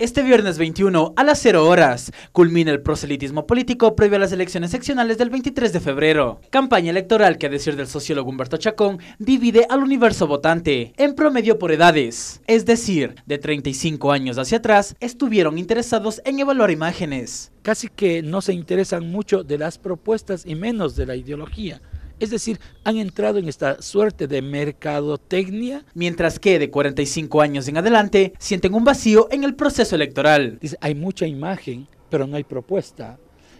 Este viernes 21 a las 0 horas culmina el proselitismo político previo a las elecciones seccionales del 23 de febrero. Campaña electoral que, a decir del sociólogo Humberto Chacón, divide al universo votante en promedio por edades. Es decir, de 35 años hacia atrás estuvieron interesados en evaluar imágenes. Casi que no se interesan mucho de las propuestas y menos de la ideología. Es decir, han entrado en esta suerte de mercadotecnia. Mientras que de 45 años en adelante sienten un vacío en el proceso electoral. Dice, hay mucha imagen, pero no hay propuesta.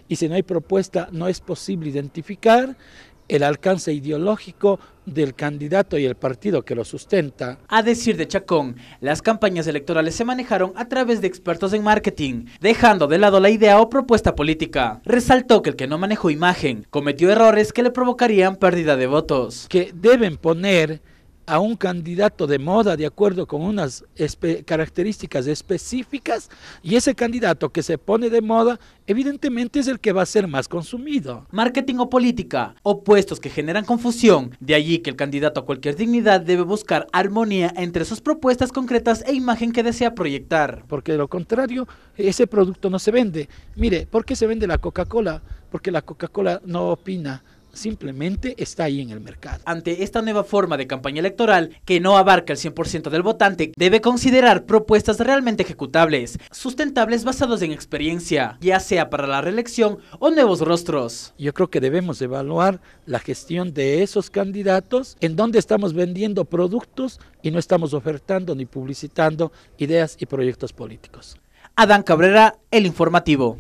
Y si no hay propuesta, no es posible identificar el alcance ideológico del candidato y el partido que lo sustenta. A decir de Chacón, las campañas electorales se manejaron a través de expertos en marketing, dejando de lado la idea o propuesta política. Resaltó que el que no manejó imagen cometió errores que le provocarían pérdida de votos. Que deben poner a un candidato de moda de acuerdo con unas características específicas y ese candidato que se pone de moda evidentemente es el que va a ser más consumido. Marketing o política, opuestos que generan confusión, de allí que el candidato a cualquier dignidad debe buscar armonía entre sus propuestas concretas e imagen que desea proyectar. Porque de lo contrario, ese producto no se vende. Mire, ¿por qué se vende la Coca-Cola? Porque la Coca-Cola no opina, simplemente está ahí en el mercado. Ante esta nueva forma de campaña electoral que no abarca el 100% del votante, debe considerar propuestas realmente ejecutables, sustentables basados en experiencia, ya sea para la reelección o nuevos rostros. Yo creo que debemos evaluar la gestión de esos candidatos en donde estamos vendiendo productos y no estamos ofertando ni publicitando ideas y proyectos políticos. Adán Cabrera, El Informativo.